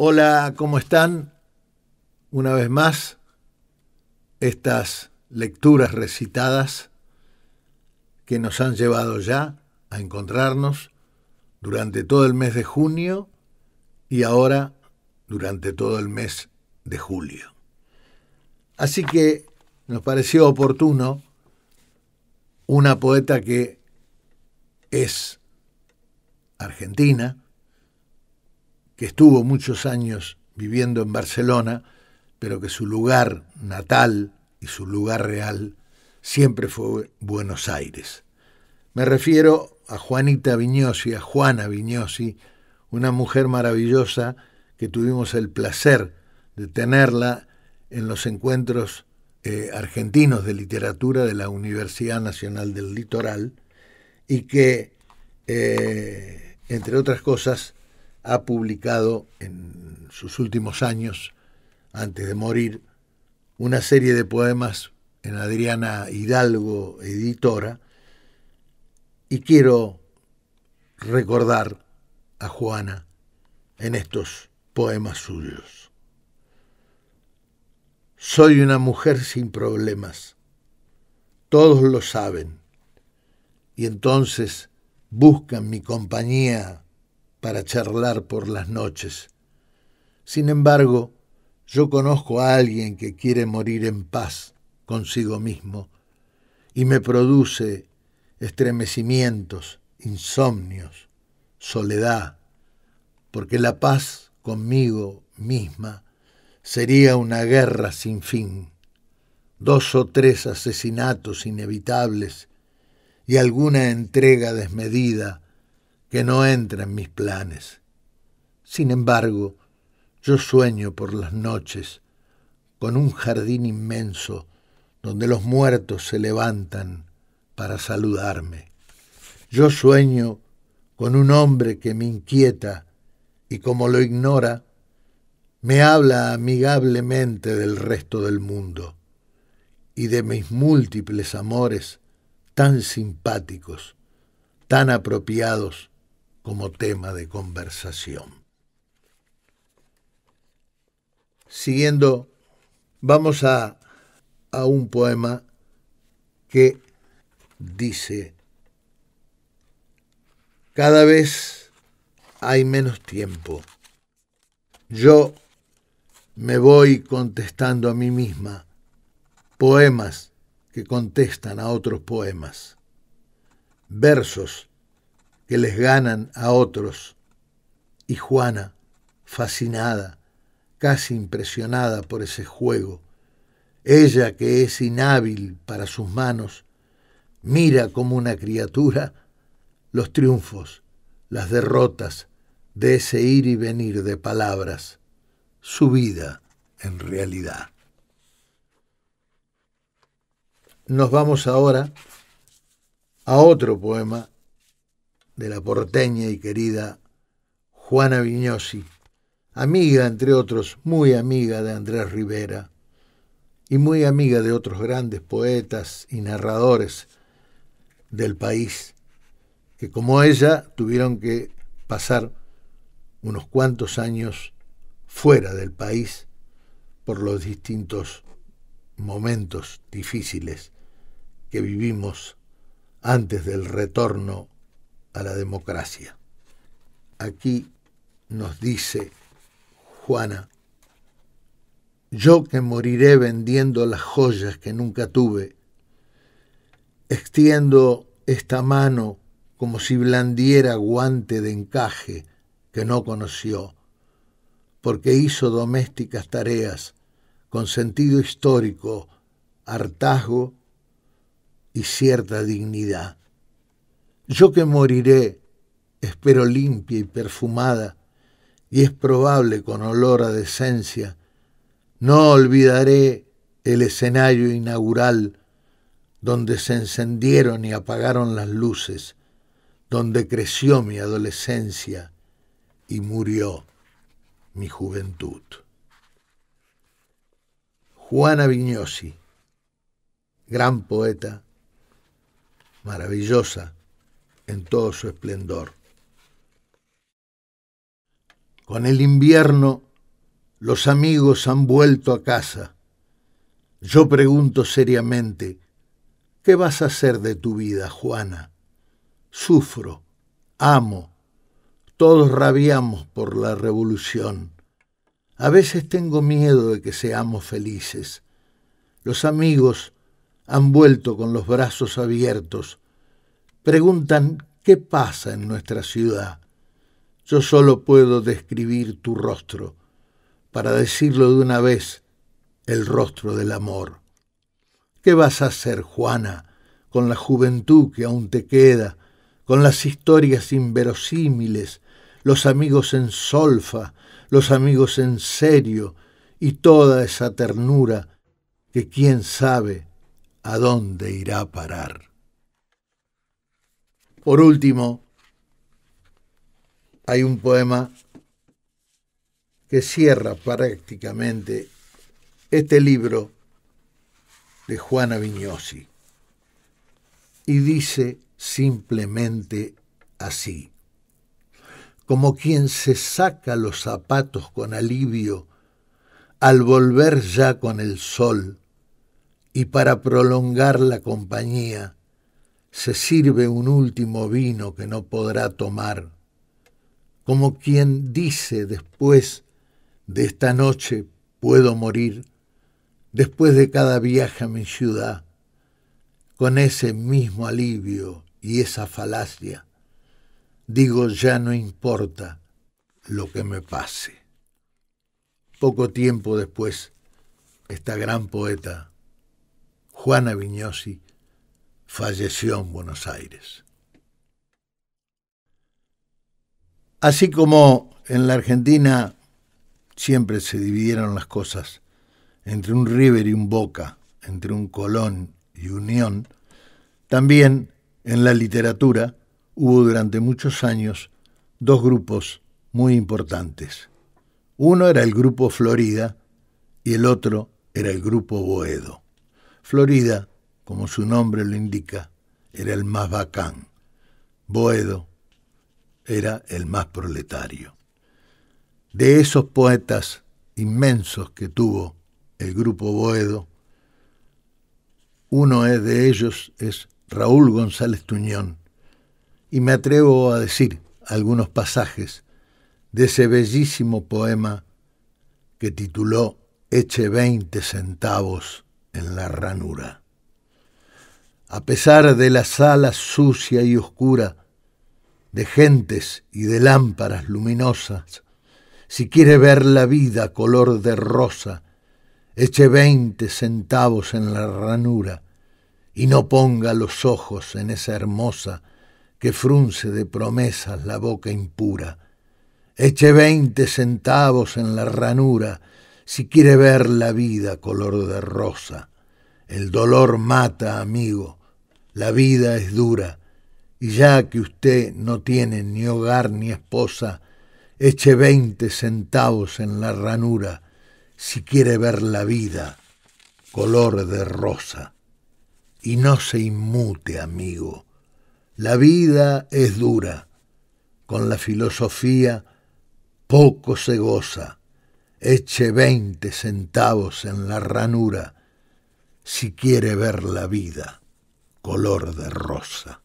Hola, ¿cómo están? Una vez más, estas lecturas recitadas que nos han llevado ya a encontrarnos durante todo el mes de junio y ahora durante todo el mes de julio. Así que nos pareció oportuno una poeta que es argentina, que estuvo muchos años viviendo en Barcelona, pero que su lugar natal y su lugar real siempre fue Buenos Aires. Me refiero a Juanita Viñosi, a Juana Viñosi, una mujer maravillosa que tuvimos el placer de tenerla en los encuentros eh, argentinos de literatura de la Universidad Nacional del Litoral y que, eh, entre otras cosas, ha publicado en sus últimos años, antes de morir, una serie de poemas en Adriana Hidalgo, editora, y quiero recordar a Juana en estos poemas suyos. Soy una mujer sin problemas, todos lo saben, y entonces buscan mi compañía para charlar por las noches. Sin embargo, yo conozco a alguien que quiere morir en paz consigo mismo y me produce estremecimientos, insomnios, soledad, porque la paz conmigo misma sería una guerra sin fin, dos o tres asesinatos inevitables y alguna entrega desmedida que no entra en mis planes. Sin embargo, yo sueño por las noches con un jardín inmenso donde los muertos se levantan para saludarme. Yo sueño con un hombre que me inquieta y como lo ignora, me habla amigablemente del resto del mundo y de mis múltiples amores tan simpáticos, tan apropiados como tema de conversación. Siguiendo, vamos a, un poema que dice, cada vez hay menos tiempo. Yo me voy contestando a mí misma poemas que contestan a otros poemas, versos que les ganan a otros. Y Juana, fascinada, casi impresionada por ese juego, ella que es inhábil para sus manos, mira como una criatura los triunfos, las derrotas de ese ir y venir de palabras, su vida en realidad. Nos vamos ahora a otro poema de la porteña y querida Juana Viñosi, amiga, entre otros, muy amiga de Andrés Rivera y muy amiga de otros grandes poetas y narradores del país, que como ella tuvieron que pasar unos cuantos años fuera del país por los distintos momentos difíciles que vivimos antes del retorno a la democracia. Aquí nos dice Juana, yo que moriré vendiendo las joyas que nunca tuve, extiendo esta mano como si blandiera guante de encaje que no conoció, porque hizo domésticas tareas con sentido histórico, hartazgo y cierta dignidad. Yo que moriré, espero limpia y perfumada, y es probable con olor a decencia, no olvidaré el escenario inaugural donde se encendieron y apagaron las luces, donde creció mi adolescencia y murió mi juventud. Juana Vignosi, gran poeta, maravillosa, en todo su esplendor. Con el invierno los amigos han vuelto a casa. Yo pregunto seriamente, ¿qué vas a hacer de tu vida, Juana? Sufro, amo, todos rabiamos por la revolución. A veces tengo miedo de que seamos felices. Los amigos han vuelto con los brazos abiertos Preguntan qué pasa en nuestra ciudad. Yo solo puedo describir tu rostro, para decirlo de una vez, el rostro del amor. ¿Qué vas a hacer, Juana, con la juventud que aún te queda, con las historias inverosímiles, los amigos en solfa, los amigos en serio y toda esa ternura que quién sabe a dónde irá a parar? Por último, hay un poema que cierra prácticamente este libro de Juana Vignosi y dice simplemente así, como quien se saca los zapatos con alivio al volver ya con el sol y para prolongar la compañía, se sirve un último vino que no podrá tomar, como quien dice después de esta noche puedo morir, después de cada viaje a mi ciudad, con ese mismo alivio y esa falacia, digo ya no importa lo que me pase. Poco tiempo después, esta gran poeta, Juana viñosi falleció en Buenos Aires. Así como en la Argentina siempre se dividieron las cosas entre un River y un Boca, entre un Colón y Unión, también en la literatura hubo durante muchos años dos grupos muy importantes. Uno era el grupo Florida y el otro era el grupo Boedo. Florida como su nombre lo indica, era el más bacán. Boedo era el más proletario. De esos poetas inmensos que tuvo el grupo Boedo, uno de ellos es Raúl González Tuñón, y me atrevo a decir algunos pasajes de ese bellísimo poema que tituló Eche veinte centavos en la ranura a pesar de la sala sucia y oscura, de gentes y de lámparas luminosas, si quiere ver la vida color de rosa, eche veinte centavos en la ranura y no ponga los ojos en esa hermosa que frunce de promesas la boca impura. Eche veinte centavos en la ranura si quiere ver la vida color de rosa. El dolor mata, amigo, la vida es dura, y ya que usted no tiene ni hogar ni esposa, eche veinte centavos en la ranura si quiere ver la vida color de rosa. Y no se inmute, amigo. La vida es dura. Con la filosofía poco se goza. Eche veinte centavos en la ranura si quiere ver la vida color de rosa.